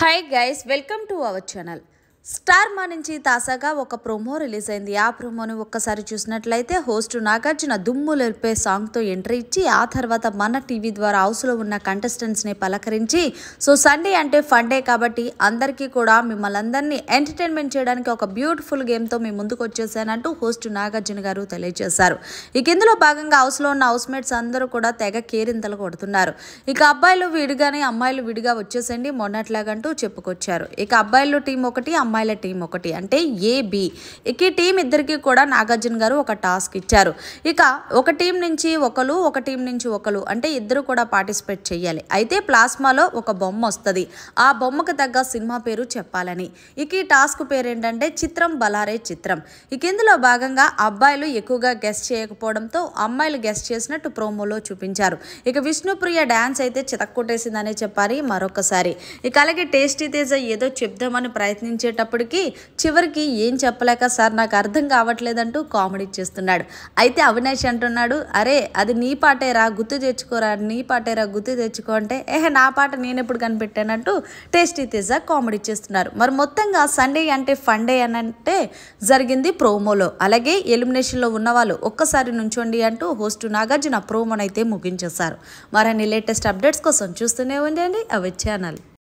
Hi guys, welcome to our channel. Star Maa నుంచి తాజాగా ఒక ప్రోమో రిలీజ్ అయింది ఆ ప్రోమోను ఒక్కసారి చూసినట్లయితే హోస్ట్ నాగార్జున దుమ్ము లెలిపే సాంగ్తో ఎంట్రీ ఇచ్చి ఆ తర్వాత మన టీవీ ద్వారా హౌస్లో ఉన్న కంటెస్టెంట్స్ని పలకరించి సో సండే అంటే ఫండే కాబట్టి అందరికీ కూడా మిమ్మల్ని అందరినీ ఎంటర్టైన్మెంట్ చేయడానికి ఒక బ్యూటిఫుల్ గేమ్తో మీ ముందుకు వచ్చేసానంటూ హోస్ట్ నాగార్జున గారు తెలియజేశారు ఇక ఇందులో భాగంగా హౌస్లో ఉన్న హౌస్మేట్స్ అందరూ కూడా తెగ కేరింతలు కొడుతున్నారు ఇక అబ్బాయిలు విడిగానే అమ్మాయిలు విడిగా వచ్చేసండి మొన్నట్లాగంటూ చెప్పుకొచ్చారు ఇక అబ్బాయిలు టీం ఒకటి అమ్మాయి అమ్మాయిల టీం ఒకటి అంటే ఏబి ఇక ఈ టీం ఇద్దరికి కూడా నాగార్జున గారు ఒక టాస్క్ ఇచ్చారు ఇక ఒక టీం నుంచి ఒకరు ఒక టీం నుంచి ఒకరు అంటే ఇద్దరు కూడా పార్టిసిపేట్ చేయాలి అయితే ప్లాస్మాలో ఒక బొమ్మ వస్తుంది ఆ బొమ్మకు తగ్గ సినిమా పేరు చెప్పాలని ఇక ఈ టాస్క్ పేరు ఏంటంటే చిత్రం బలారే చిత్రం ఇక ఇందులో భాగంగా అబ్బాయిలు ఎక్కువగా గెస్ట్ చేయకపోవడంతో అమ్మాయిలు గెస్ట్ చేసినట్టు ప్రోమోలో చూపించారు ఇక విష్ణుప్రియ డ్యాన్స్ అయితే చితక్కొట్టేసిందనే చెప్పాలి మరొకసారి ఇక అలాగే టేస్టీ తేజ ఏదో చెప్దామని ప్రయత్నించేటప్పుడు చెప్పేటప్పటికి చివరికి ఏం చెప్పలేక సార్ నాకు అర్థం కావట్లేదంటూ కామెడీ చేస్తున్నాడు అయితే అవినాష్ అంటున్నాడు అరే అది నీ పాటేరా గుర్తు తెచ్చుకోరా నీ పాటేరా గుర్తు తెచ్చుకో అంటే ఏహే నా పాట నేను ఎప్పుడు కనిపెట్టానంటూ టేస్టీ తీసా కామెడీ చేస్తున్నారు మరి మొత్తంగా సండే అంటే ఫండే అని అంటే జరిగింది ప్రోమోలో అలాగే ఎలిమినేషన్లో ఉన్నవాళ్ళు ఒక్కసారి నుంచోండి అంటూ హోస్ట్ నాగార్జున ప్రోమోనైతే ముగించేశారు అన్ని లేటెస్ట్ అప్డేట్స్ కోసం చూస్తూనే ఉండండి అవి ఛానల్